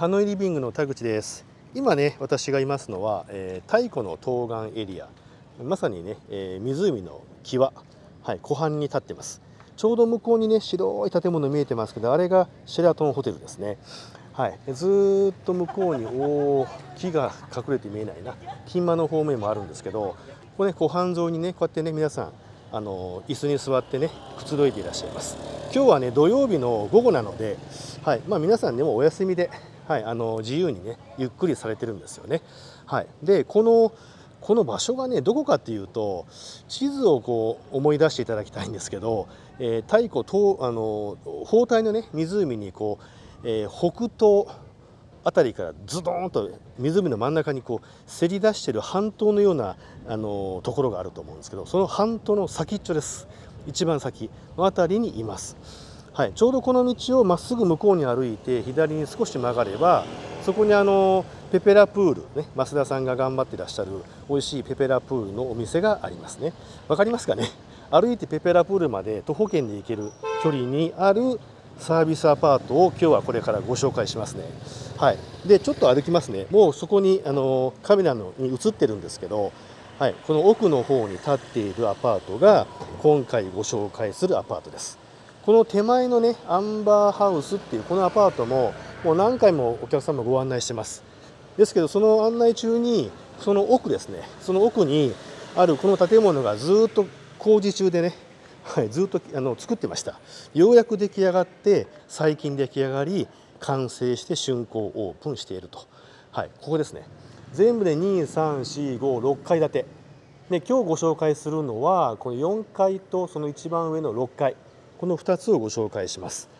ハノイリビングの田口です今ね私がいますのは、えー、太古の東岸エリアまさにね、えー、湖の際、はい、湖畔に立ってますちょうど向こうにね白い建物見えてますけどあれがシェラトンホテルですねはいずっと向こうにお木が隠れて見えないな金間の方面もあるんですけどここね湖畔沿いにねこうやってね皆さんあの椅子に座ってねくつろいでいらっしゃいます今日はね土曜日の午後なので、はいまあ、皆さんで、ね、もお休みではい、あの自由にねゆっくりされてるんですよね。はい、でこのこの場所がねどこかっていうと地図をこう思い出していただきたいんですけど、えー、太古東あの包帯のね湖にこう、えー、北東辺りからズドンと湖の真ん中にこうせり出してる半島のようなあのところがあると思うんですけどその半島の先っちょです一番先の辺りにいます。はい、ちょうどこの道をまっすぐ向こうに歩いて左に少し曲がればそこにあのペペラプール、ね、増田さんが頑張ってらっしゃる美味しいペペラプールのお店がありますね分かりますかね歩いてペペラプールまで徒歩圏で行ける距離にあるサービスアパートを今日はこれからご紹介しますね。はい、でちょっと歩きますね、もうそこにあのカメラのに映ってるんですけど、はい、この奥の方に立っているアパートが今回ご紹介するアパートです。この手前のねアンバーハウスっていうこのアパートももう何回もお客様ご案内してますですけどその案内中にその奥ですねその奥にあるこの建物がずっと工事中でね、はい、ずっとあの作ってましたようやく出来上がって最近出来上がり完成して竣工オープンしているとはいここですね全部で23456階建てで今日ご紹介するのはこの4階とその一番上の6階この2つをご紹介します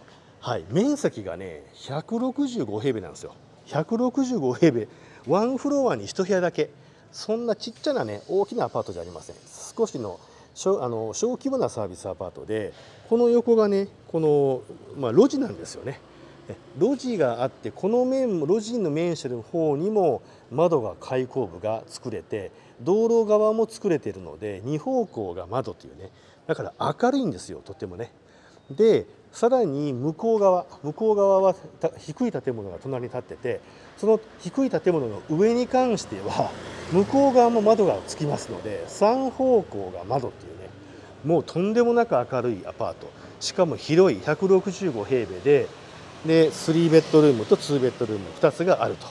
はい面積がね165平米なんですよ165平米ワンフロアに1部屋だけそんなちっちゃなね大きなアパートじゃありません少しの小あの小規模なサービスアパートでこの横がねこの、まあ、路地なんですよね路地があってこの面路地の面してる方にも窓が開口部が作れて道路側も作れているので2方向が窓というねだから明るいんですよとてもねでさらに向こう側向こう側は低い建物が隣に建っててその低い建物の上に関しては向こう側も窓がつきますので3方向が窓っていうねもうとんでもなく明るいアパートしかも広い165平米でで3ベッドルームと2ベッドルーム2つがあると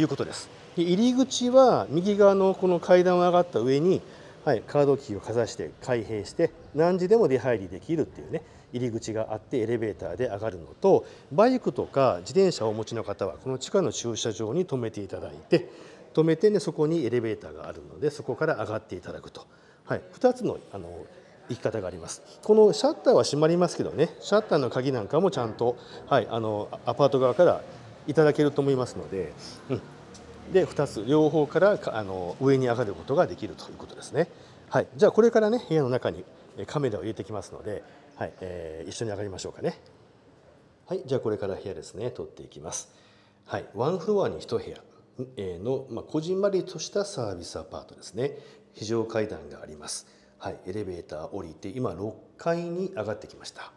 いうことですで入り口は右側のこの階段を上がった上に、はい、カードキーをかざして開閉して何時でも出入りできるっていうね入り口があってエレベーターで上がるのとバイクとか自転車をお持ちの方はこの地下の駐車場に止めていただいて止めて、ね、そこにエレベーターがあるのでそこから上がっていただくと、はい、2つのあの行き方がありますこのシャッターは閉まりますけどねシャッターの鍵なんかもちゃんと、はい、あのアパート側からいただけると思いますので、うん、で2つ両方からあの上に上がることができるということですね。はい、じゃあこれからね部屋の中にカメラを入れてきますのではい、えー、一緒に上がりましょうかね。はい、じゃあこれから部屋ですね、取っていきます。はい、ワンフロアに一部屋の、まあ、こじんまりとしたサービスアパートですね。非常階段があります。はい、エレベーター降りて、今6階に上がってきました。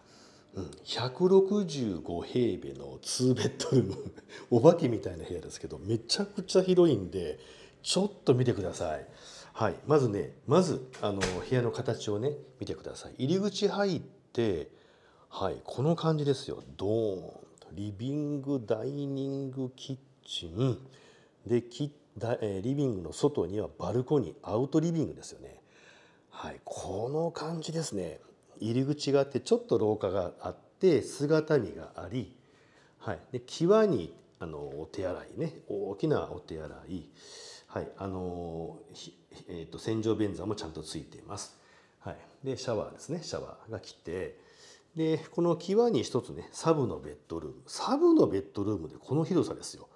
うん、165平米の2ベッドルーム お化けみたいな部屋ですけどめちゃくちゃ広いんでちょっと見てください。はい、まずねまずあの部屋の形をね見てください。入り口入って、はい、この感じですよドーンとリビングダイニングキッチンでキだ、えリビングの外にはバルコニーアウトリビングですよね、はい、この感じですね入り口があってちょっと廊下があって姿見があり、はい、で際にあのお手洗いね大きなお手洗い、はいあのえーと、と洗浄便座もちゃんとついています。はい、でシャワーですねシャワーが来てでこの際に一つねサブのベッドルームサブのベッドルームでこの広さですよ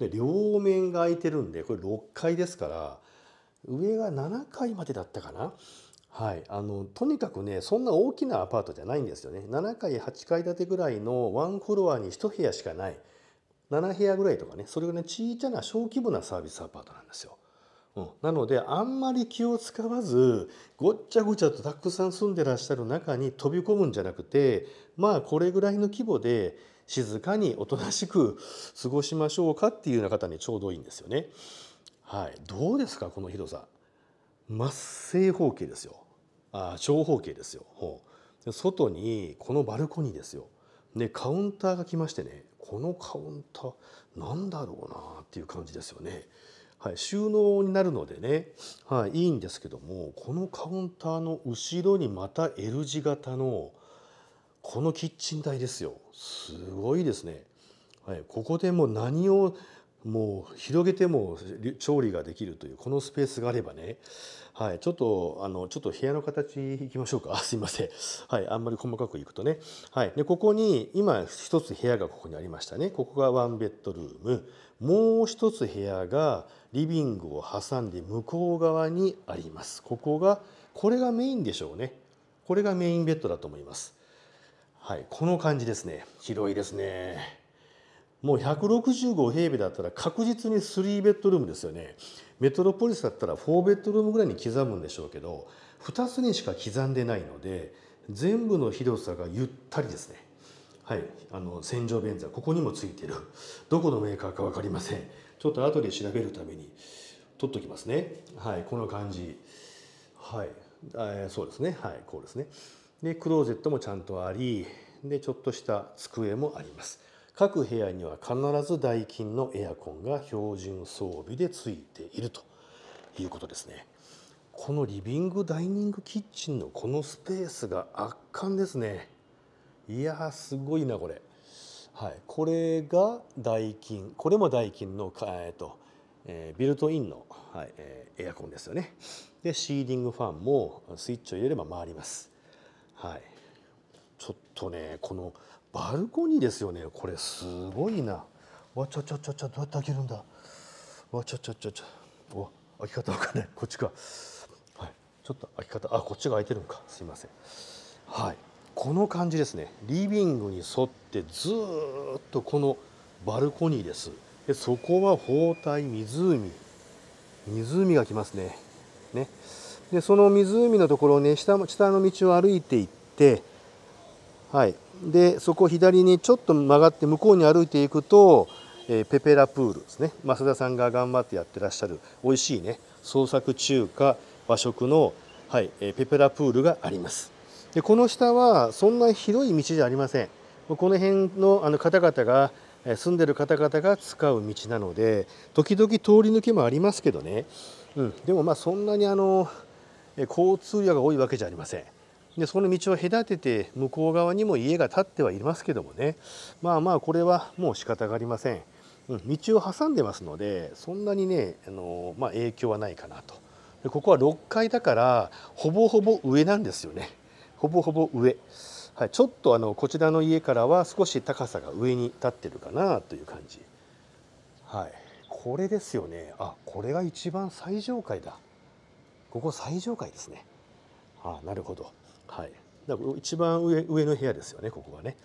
で両面が空いてるんでこれ6階ですから上が7階までだったかなはい、あのとにかくねそんな大きなアパートじゃないんですよね7階8階建てぐらいのワンフロアに1部屋しかない7部屋ぐらいとかねそれがね小さな小規模なサービスアパートなんですようん、なのであんまり気を使わずごっちゃごちゃとたくさん住んでらっしゃる中に飛び込むんじゃなくてまあこれぐらいの規模で静かにおとなしく過ごしましょうかっていうような方にちょうどいいんですよね。はい、どうですかこの広さ。真正方形ですよ。あ長方形ですよ。外にこのバルコニーですよ。でカウンターが来ましてねこのカウンターなんだろうなっていう感じですよね。はい、収納になるのでね、はい、いいんですけどもこのカウンターの後ろにまた L 字型のこのキッチン台ですよすごいですね、はい、ここでもう何をもう広げても調理ができるというこのスペースがあればね、はい、ちょっとあのちょっと部屋の形いきましょうか すいません、はい、あんまり細かくいくとね、はい、でここに今一つ部屋がここにありましたねここがワンベッドルームもう一つ部屋がリビングを挟んで向こう側にあります。ここが、これがメインでしょうね。これがメインベッドだと思います。はい、この感じですね。広いですね。もう165平米だったら確実に3ベッドルームですよね。メトロポリスだったら4ベッドルームぐらいに刻むんでしょうけど、2つにしか刻んでないので、全部の広さがゆったりですね。はい、あの洗浄便座ここにもついてるどこのメーカーか分かりませんちょっと後で調べるために取っときますねはいこの感じはい、そうですねはいこうですねでクローゼットもちゃんとありでちょっとした机もあります各部屋には必ずダイキンのエアコンが標準装備でついているということですねこのリビングダイニングキッチンのこのスペースが圧巻ですねいやすごいなこれ、はい、これがダイキンこれもキンの、えーとえー、ビルトインの、はいえー、エアコンですよねでシーディングファンもスイッチを入れれば回ります、はい、ちょっとねこのバルコニーですよねこれすごいなわちゃちゃちゃちゃどうやって開けるんだわちゃちゃちゃちゃお開き方わかんないこっちかはいちょっと開き方あこっちが開いてるんかすいませんはいこの感じですねリビングに沿ってずっとこのバルコニーですでそこは包帯湖湖が来ますねねでその湖のところをね下下の道を歩いていってはいでそこを左にちょっと曲がって向こうに歩いていくと、えー、ペペラプールですね増田さんが頑張ってやってらっしゃる美味しいね創作中華和食の、はいえー、ペペラプールがあります。でこの下はそんな広い道じゃありませんこの辺のあの方々が住んでる方々が使う道なので時々通り抜けもありますけどね、うん、でもまあそんなにあの交通量が多いわけじゃありませんでその道を隔てて向こう側にも家が建ってはいますけどもねまあまあこれはもう仕方がありません、うん、道を挟んでますのでそんなにねあの、まあ、影響はないかなとでここは6階だからほぼほぼ上なんですよねほぼほぼ上、はい、ちょっとあのこちらの家からは少し高さが上に立ってるかなという感じはいこれですよねあこれが一番最上階だここ最上階ですねあなるほどはいだから一番上上の部屋ですよねここはね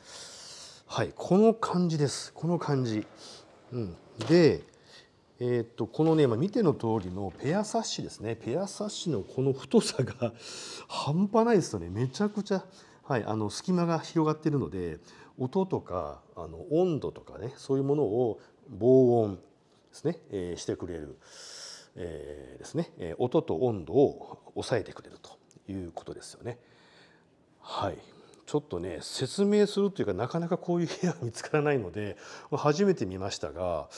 はいこの感じですこの感じうんでえー、とこのね、まあ、見ての通りのペアサッシですねペアサッシのこの太さが 半端ないですよねめちゃくちゃ、はい、あの隙間が広がってるので音とかあの温度とかねそういうものを防音ですね、えー、してくれる、えー、ですね、え音と温度を抑えてくれるということですよね。はいちょっとね説明するというかなかなかこういう部屋見つからないので初めて見ましたが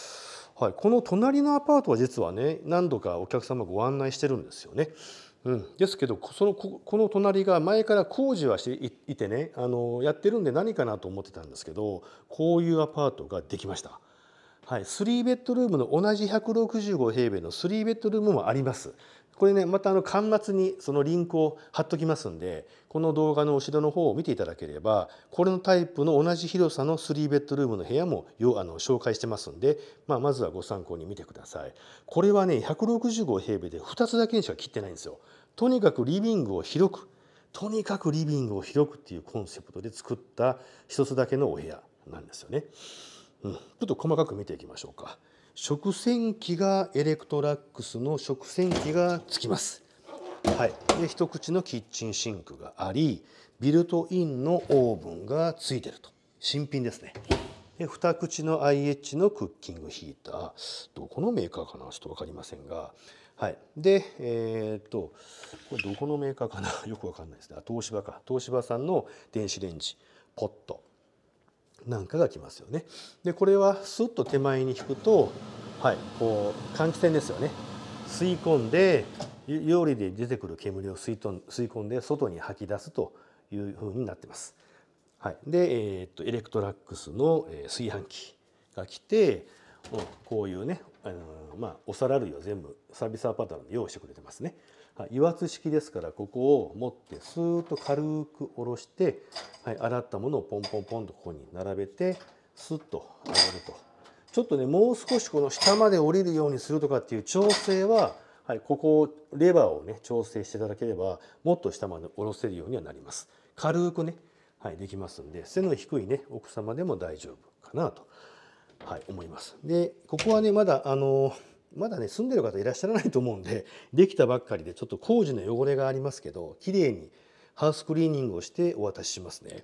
はい、この隣のアパートは実はね何度かお客様ご案内してるんですよね。うん、ですけどそのこの隣が前から工事はしていてねあのやってるんで何かなと思ってたんですけどこういうアパートができました。はい、3ベッドルームの同じ165平米の3ベッドルームもあります。これねまたあの端末にそのリンクを貼っときますんでこの動画の後ろの方を見ていただければこれのタイプの同じ広さの3ベッドルームの部屋もよあの紹介してますんで、まあ、まずはご参考に見てください。これはね165平米で2つだけにしか切ってないんですよ。とにかくリビングを広くとにかくリビングを広くっていうコンセプトで作った1つだけのお部屋なんですよね。うん、ちょっと細かく見ていきましょうか。食洗機がエレクトラックスの食洗機がつきます。はい、で一口のキッチンシンクがありビルトインのオーブンがついてると新品ですねで二口の IH のクッキングヒーターどこのメーカーかなちょっと分かりませんがはいでえー、っとこれどこのメーカーかな よく分かんないですね東芝か東芝さんの電子レンジポットなんかが来ますよね。でこれはスッと手前に引くと、はい、こう換気扇ですよね吸い込んで料理で出てくる煙を吸いと吸い込んで外に吐き出すというふうになってます。はい、で、えー、っとエレクトラックスの、え炊飯器が来てこういうね、あのまあ、お皿類を全部サービスアパートで用意してくれてますね。は油圧式ですからここを持ってスーッと軽く下ろして、はい、洗ったものをポンポンポンとここに並べてスッと上げるとちょっとねもう少しこの下まで降りるようにするとかっていう調整は、はい、ここレバーをね調整していただければもっと下まで下ろせるようにはなります軽くね、はい、できますんで背の低いね奥様でも大丈夫かなと、はい、思いますでここはねまだあのーまだね住んでる方いらっしゃらないと思うんで できたばっかりでちょっと工事の汚れがありますけどきれいにハウスクリーニングをしてお渡ししますね。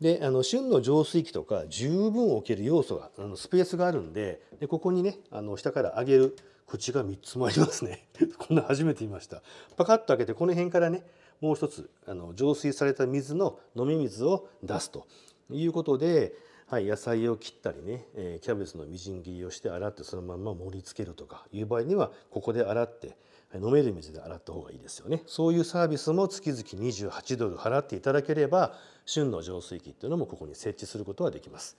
であの旬の浄水器とか十分置ける要素があのスペースがあるんででここにねあの下から上げる口が3つもありますね こんな初めて見ましたパカッと開けてこの辺からねもう一つあの浄水された水の飲み水を出すということではい、野菜を切ったりね、えキャベツのみじん切りをして洗ってそのまま盛り付けるとかいう場合にはここで洗って飲める水で洗った方がいいですよねそういうサービスも月々28ドル払っていただければ旬の浄水器っていうのもここに設置することはできます、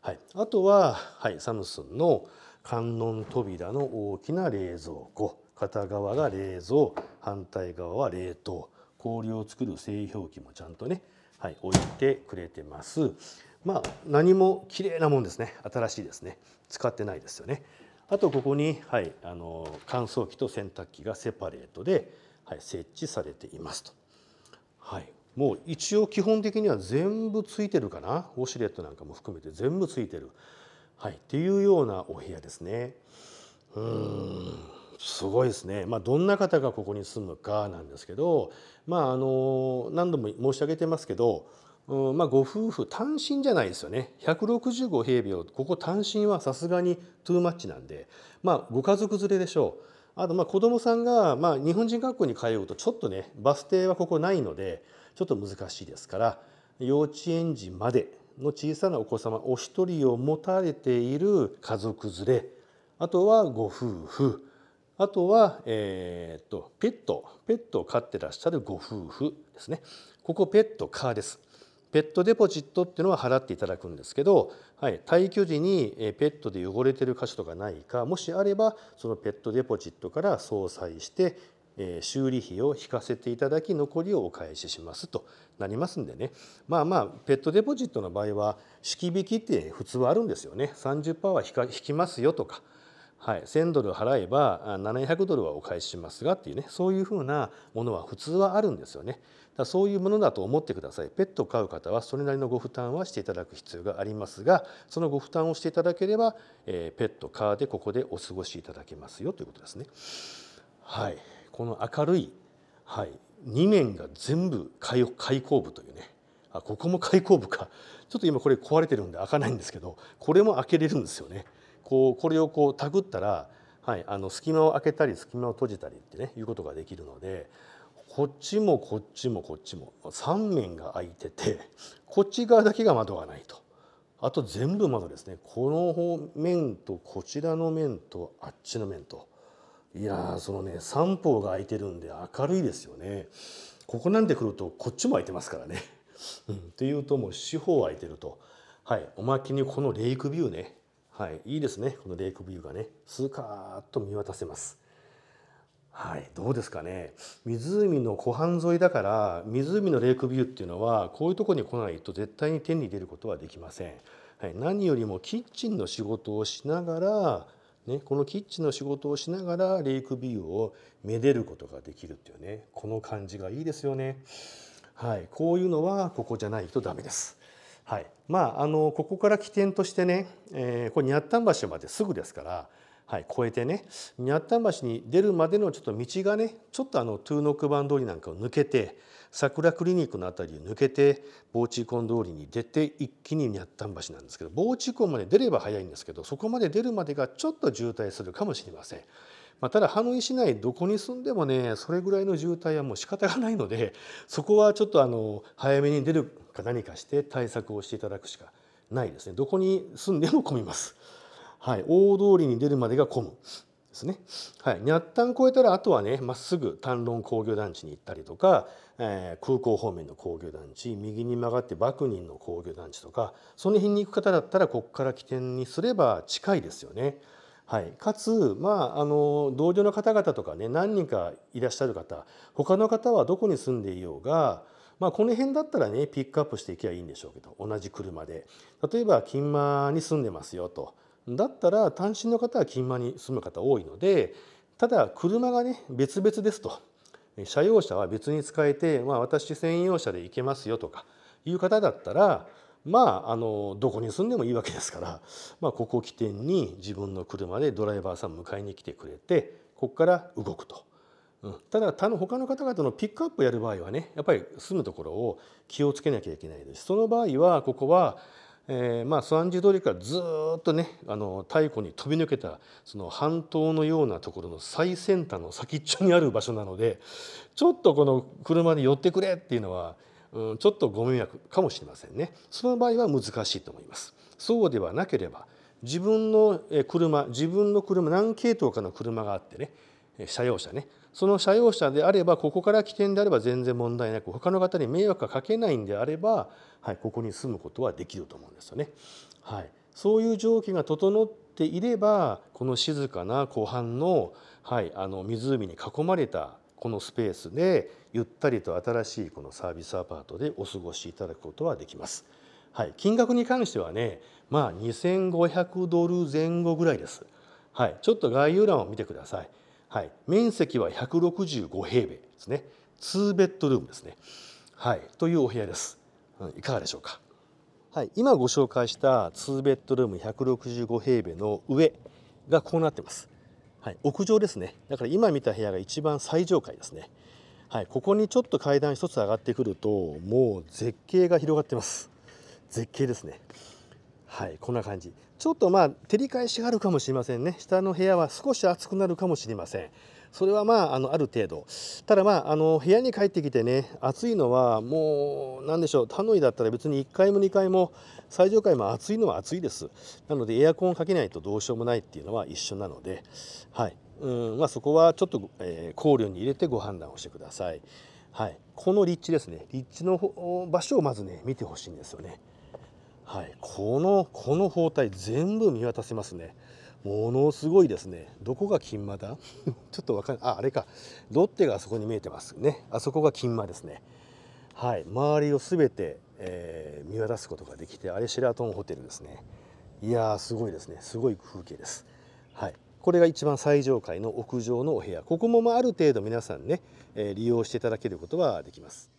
はい、あとは、はい、サムスンの観音扉の大きな冷蔵庫片側が冷蔵反対側は冷凍氷を作る製氷機もちゃんとね、はい、置いてくれてますまあ何も綺麗なもんですね新しいですね使ってないですよねあとここに、はい、あの乾燥機と洗濯機がセパレートで、はい、設置されていますと、はい、もう一応基本的には全部ついてるかなウォシュレットなんかも含めて全部ついてる、はい、っていうようなお部屋ですねうんすごいですね、まあ、どんな方がここに住むかなんですけど、まあ、あの何度も申し上げてますけどうんまあ、ご夫婦単身じゃないですよね165平米をここ単身はさすがにトゥーマッチなんで、まあ、ご家族連れでしょうあとまあ子どもさんが、まあ、日本人学校に通うとちょっとねバス停はここないのでちょっと難しいですから幼稚園児までの小さなお子様お一人を持たれている家族連れあとはご夫婦あとは、えー、っとペットペットを飼ってらっしゃるご夫婦ですねここペットカーです。ペットデポジットっていうのは払っていただくんですけど、はい、退去時にペットで汚れてる箇所とかないかもしあればそのペットデポジットから相殺して修理費を引かせていただき残りをお返ししますとなりますんでねまあまあペットデポジットの場合はき引きって普通はあるんですよね30%は引きますよとかはい、1,000ドル払えば700ドルはお返ししますがっていうねそういうふうなものは普通はあるんですよね。だそういうものだと思ってください。ペットを飼う方はそれなりのご負担はしていただく必要がありますがそのご負担をしていただければ、えー、ペットカーでここでお過ごしいただけますよということですね。はい、この明るい、はい、2面が全部開口部というねあここも開口部かちょっと今これ壊れてるんで開かないんですけどこれも開けれるんですよね。こうこれをこうたぐったら、はい、あの隙間を開けたり隙間を閉じたりってねいうことができるのでこっちもこっちもこっちも3面が開いててこっち側だけが窓がないと。あと全部窓ですねこの方面とこちらの面とあっちの面といやそのね三方が空いてるんで明るいですよねここなんて来るとこっちも空いてますからね。うん、っていうともう四方空いてるとはいおまけにこのレイクビューねはい、いいですね。このレイクビューがね、スーカーと見渡せます。はい、どうですかね。湖の湖畔沿いだから、湖のレイクビューっていうのは、こういうとこに来ないと絶対に手に入れることはできません。はい、何よりもキッチンの仕事をしながら、ね、このキッチンの仕事をしながらレイクビューをめでることができるっていうねこの感じがいいですよねはいこういうのはここじゃないとダメですはい、まああのここから起点としてね、えー、これにゃッタン橋まですぐですから、はい、越えてねにゃッタン橋に出るまでのちょっと道がねちょっとあのトゥーノクバン通りなんかを抜けて桜クリニックの辺りを抜けて防治コン通りに出て一気ににゃッタン橋なんですけど防治コンまで出れば早いんですけどそこまで出るまでがちょっと渋滞するかもしれません。まあ、ただハノイ市内どこに住んでもねそれぐらいの渋滞はもう仕方がないので そこはちょっとあの早めに出るか何かして対策をしていただくしかないですねどこに住んでも混みます。はい、大通りに出るまでが混むですね。はい、ニャッタン越えたらあとはねまっすぐ丹論工業団地に行ったりとか、えー、空港方面の工業団地右に曲がって幕仁の工業団地とかその辺に行く方だったらここから起点にすれば近いですよね。はい、かつ、まあ、あの同僚の方々とかね何人かいらっしゃる方他の方はどこに住んでいようが、まあ、この辺だったらねピックアップしていけばいいんでしょうけど同じ車で例えば金馬に住んでますよとだったら単身の方は金馬に住む方多いのでただ車がね別々ですと車用車は別に使えて、まあ、私専用車で行けますよとかいう方だったらまあ、あのどこに住んでもいいわけですから、まあ、ここを起点に自分の車でドライバーさん迎えに来てくれてここから動くと。うん、ただ他の他の方々のピックアップをやる場合はねやっぱり住むところを気をつけなきゃいけないですその場合はここは、えー、まあ三次通りからずっとねあの太古に飛び抜けたその半島のようなところの最先端の先っちょにある場所なのでちょっとこの車で寄ってくれっていうのはうん、ちょっとご迷惑かもしれませんねその場合は難しいと思いますそうではなければ自分の車自分の車何系統かの車があってね車用車ねその車用車であればここから起点であれば全然問題なく他の方に迷惑がかけないんであれば、はい、ここに住むことはできると思うんですよね。はい、そういう条件が整っていればこの静かな湖畔の,、はい、あの湖に囲まれたこのスペースでゆったりと新しいこのサービスアパートでお過ごしいただくことはできます。はい、金額に関してはね、まあ、2500ドル前後ぐらいです。はい、ちょっと概要欄を見てください。はい、面積は165平米ですね。2ベッドルームですね。はい、というお部屋です。うん、いかがでしょうか。はい、今ご紹介した2ベッドルーム165平米の上がこうなってます。はい、屋上ですねだから今見た部屋が一番最上階ですね、はい、ここにちょっと階段一つ上がってくるともう絶景が広がってます絶景ですねはいこんな感じちょっとまあ照り返しがあるかもしれませんね下の部屋は少し暑くなるかもしれませんそれはまああのある程度ただまああの部屋に帰ってきてね暑いのはもう何でしょう他のだったら別に1階も2階も最上階も暑いのは暑いですなのでエアコンをかけないとどうしようもないっていうのは一緒なので、はいうんまあ、そこはちょっと、えー、考慮に入れてご判断をしてください、はい、この立地ですね立地の場所をまずね見てほしいんですよねはい、このこの包帯全部見渡せますね。ものすごいですねどこが金馬だ ちょっとわかんないああれかロッテがあそこに見えてますねあそこが金馬ですねはい周りを全て、えー、見渡すことができてあれシェラトンホテルですねいやーすごいですねすごい風景ですはいこれが一番最上階の屋上のお部屋ここもまあある程度皆さんね、えー、利用していただけることはできます